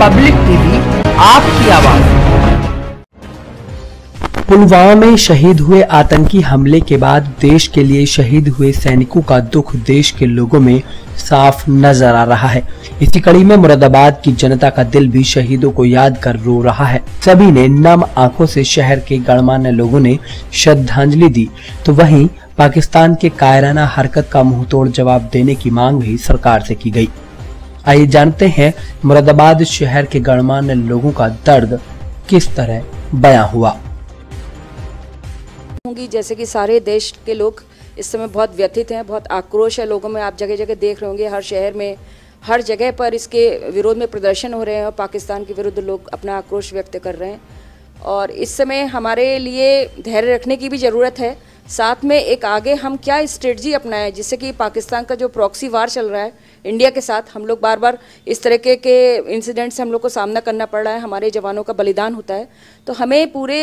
public TV आपकी आवाज पुलवामा में शहीद हुए आतंकी हमले के बाद देश के लिए शहीद हुए सैनिकों का दुख देश के लोगों में साफ नजर आ रहा है इसी कड़ी में मुरादाबाद की जनता का दिल भी शहीदों को याद कर रो रहा है सभी ने नम आंखों से शहर के गणमान्य लोगों ने श्रद्धांजलि दी तो वहीं पाकिस्तान के कायराना हरकत का मुंह तोड़ जवाब देने की मांग भी सरकार ऐसी की गयी आइए जानते हैं मुरादाबाद शहर के गणमान्य लोगों का दर्द किस तरह बयां हुआ होंगी जैसे कि सारे देश के लोग इस समय बहुत व्यथित हैं बहुत आक्रोश है लोगों में आप जगह जगह देख रहे होंगे हर शहर में हर जगह पर इसके विरोध में प्रदर्शन हो रहे हैं और पाकिस्तान के विरुद्ध लोग अपना आक्रोश व्यक्त कर रहे हैं और इस समय हमारे लिए धैर्य रखने की भी ज़रूरत है साथ में एक आगे हम क्या स्ट्रेटजी अपनाएं जिससे कि पाकिस्तान का जो प्रॉक्सी वार चल रहा है इंडिया के साथ हम लोग बार बार इस तरह के, के इंसिडेंट से हम लोग को सामना करना पड़ रहा है हमारे जवानों का बलिदान होता है तो हमें पूरे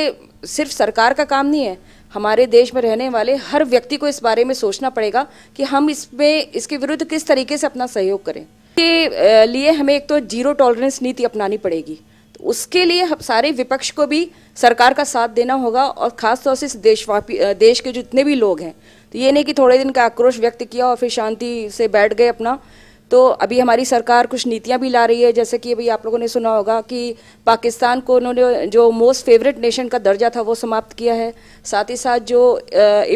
सिर्फ सरकार का काम नहीं है हमारे देश में रहने वाले हर व्यक्ति को इस बारे में सोचना पड़ेगा कि हम इसमें इसके विरुद्ध किस तरीके से अपना सहयोग करें के लिए हमें एक तो जीरो टॉलरेंस नीति अपनानी पड़ेगी उसके लिए हम सारे विपक्ष को भी सरकार का साथ देना होगा और खासतौर से देशव्यापी देश के जितने भी लोग हैं तो ये नहीं कि थोड़े दिन का आक्रोश व्यक्त किया और फिर शांति से बैठ गए अपना तो अभी हमारी सरकार कुछ नीतियां भी ला रही है जैसे कि अभी आप लोगों ने सुना होगा कि पाकिस्तान को उन्होंने जो मोस्ट फेवरेट नेशन का दर्जा था वो समाप्त किया है साथ ही साथ जो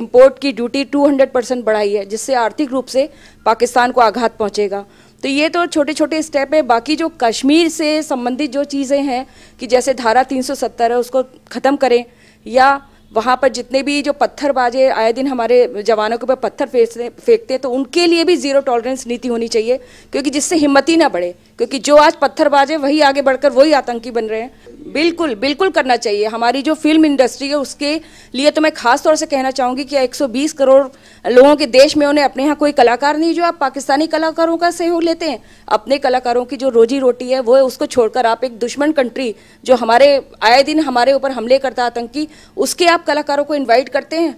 इम्पोर्ट की ड्यूटी 200 परसेंट बढ़ाई है जिससे आर्थिक रूप से पाकिस्तान को आघात पहुंचेगा तो ये तो छोटे छोटे स्टेप है बाकी जो कश्मीर से संबंधित जो चीज़ें हैं कि जैसे धारा 370 है उसको ख़त्म करें या वहाँ पर जितने भी जो पत्थरबाजे आए दिन हमारे जवानों के ऊपर पत्थर फेंकते फेंकते हैं तो उनके लिए भी ज़ीरो टॉलरेंस नीति होनी चाहिए क्योंकि जिससे हिम्मत ही ना बढ़े क्योंकि जो आज पत्थरबाजे वही आगे बढ़कर वही आतंकी बन रहे हैं बिल्कुल बिल्कुल करना चाहिए हमारी जो फिल्म इंडस्ट्री है उसके लिए तो मैं खास तौर से कहना चाहूँगी कि 120 करोड़ लोगों के देश में उन्हें अपने यहाँ कोई कलाकार नहीं जो आप पाकिस्तानी कलाकारों का सहयोग लेते हैं अपने कलाकारों की जो रोजी रोटी है वो है उसको छोड़कर आप एक दुश्मन कंट्री जो हमारे आए दिन हमारे ऊपर हमले करता आतंकी उसके आप कलाकारों को इन्वाइट करते हैं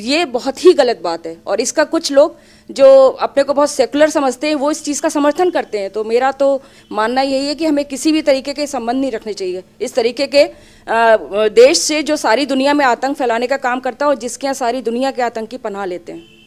ये बहुत ही गलत बात है और इसका कुछ लोग जो अपने को बहुत सेकुलर समझते हैं वो इस चीज़ का समर्थन करते हैं तो मेरा तो मानना यही है कि हमें किसी भी तरीके के संबंध नहीं रखने चाहिए इस तरीके के देश से जो सारी दुनिया में आतंक फैलाने का काम करता है और जिसके यहाँ सारी दुनिया के आतंकी पनाह लेते हैं